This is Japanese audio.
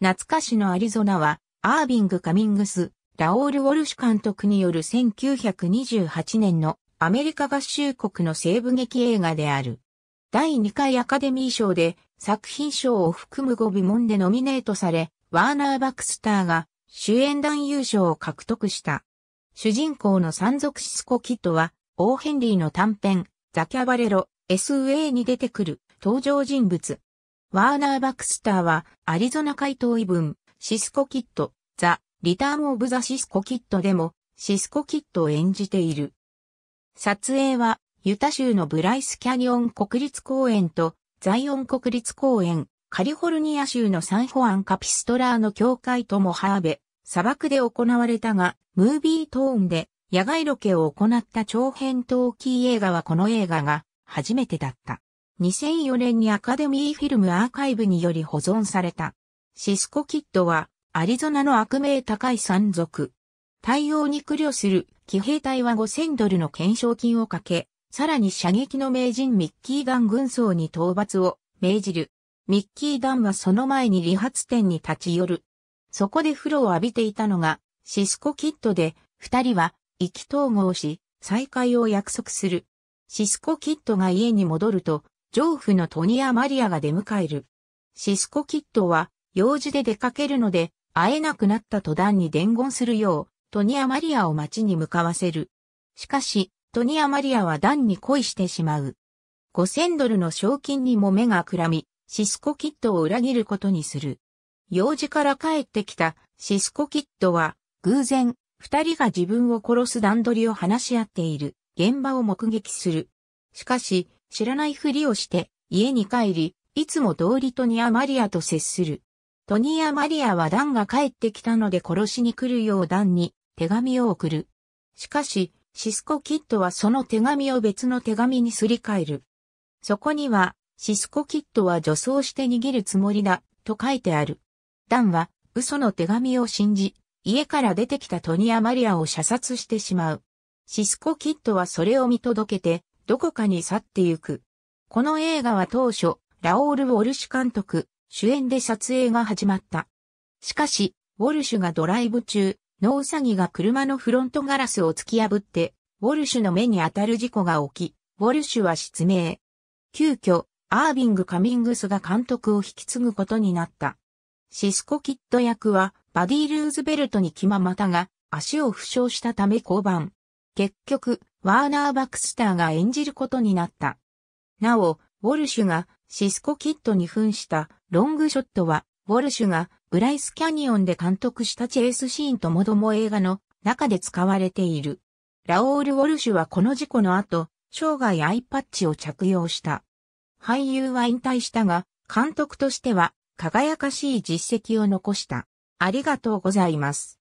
懐かしのアリゾナは、アービング・カミングス、ラオール・ウォルシュ監督による1928年のアメリカ合衆国の西部劇映画である。第2回アカデミー賞で作品賞を含む5部門でノミネートされ、ワーナー・バクスターが主演男優賞を獲得した。主人公の山賊シスコ・キッドは、オー・ヘンリーの短編、ザ・キャバレロ、SA に出てくる登場人物、ワーナー・バクスターは、アリゾナ怪盗異文、シスコキッド、ザ・リターン・オブ・ザ・シスコキッドでも、シスコキッドを演じている。撮影は、ユタ州のブライス・キャニオン国立公園と、ザイオン国立公園、カリフォルニア州のサンホアン・カピストラーの教会ともハーベ、砂漠で行われたが、ムービートーンで野外ロケを行った長編キー映画はこの映画が初めてだった。2004年にアカデミーフィルムアーカイブにより保存された。シスコキッドは、アリゾナの悪名高い山賊。対応に苦慮する騎兵隊は5000ドルの懸賞金をかけ、さらに射撃の名人ミッキー・ガン軍曹に討伐を命じる。ミッキー・ガンはその前に理髪店に立ち寄る。そこで風呂を浴びていたのが、シスコキッドで、二人は意気投合し、再会を約束する。シスコキッドが家に戻ると、丈夫のトニア・マリアが出迎える。シスコキッドは、用事で出かけるので、会えなくなった途端に伝言するよう、トニア・マリアを街に向かわせる。しかし、トニア・マリアは段に恋してしまう。5000ドルの賞金にも目がくらみ、シスコキッドを裏切ることにする。用事から帰ってきたシスコキッドは、偶然、二人が自分を殺す段取りを話し合っている現場を目撃する。しかし、知らないふりをして、家に帰り、いつも通りトニア・マリアと接する。トニア・マリアはダンが帰ってきたので殺しに来るようダンに手紙を送る。しかし、シスコ・キッドはその手紙を別の手紙にすり替える。そこには、シスコ・キッドは女装して逃げるつもりだ、と書いてある。ダンは、嘘の手紙を信じ、家から出てきたトニア・マリアを射殺してしまう。シスコ・キッドはそれを見届けて、どこかに去ってゆく。この映画は当初、ラオール・ウォルシュ監督、主演で撮影が始まった。しかし、ウォルシュがドライブ中、ノウサギが車のフロントガラスを突き破って、ウォルシュの目に当たる事故が起き、ウォルシュは失明。急遽、アービング・カミングスが監督を引き継ぐことになった。シスコ・キッド役は、バディ・ルーズベルトに気ままたが、足を負傷したため降板。結局、ワーナー・バクスターが演じることになった。なお、ウォルシュがシスコ・キッドに扮したロングショットは、ウォルシュがブライス・キャニオンで監督したチェイスシーンともども映画の中で使われている。ラオール・ウォルシュはこの事故の後、生涯アイパッチを着用した。俳優は引退したが、監督としては輝かしい実績を残した。ありがとうございます。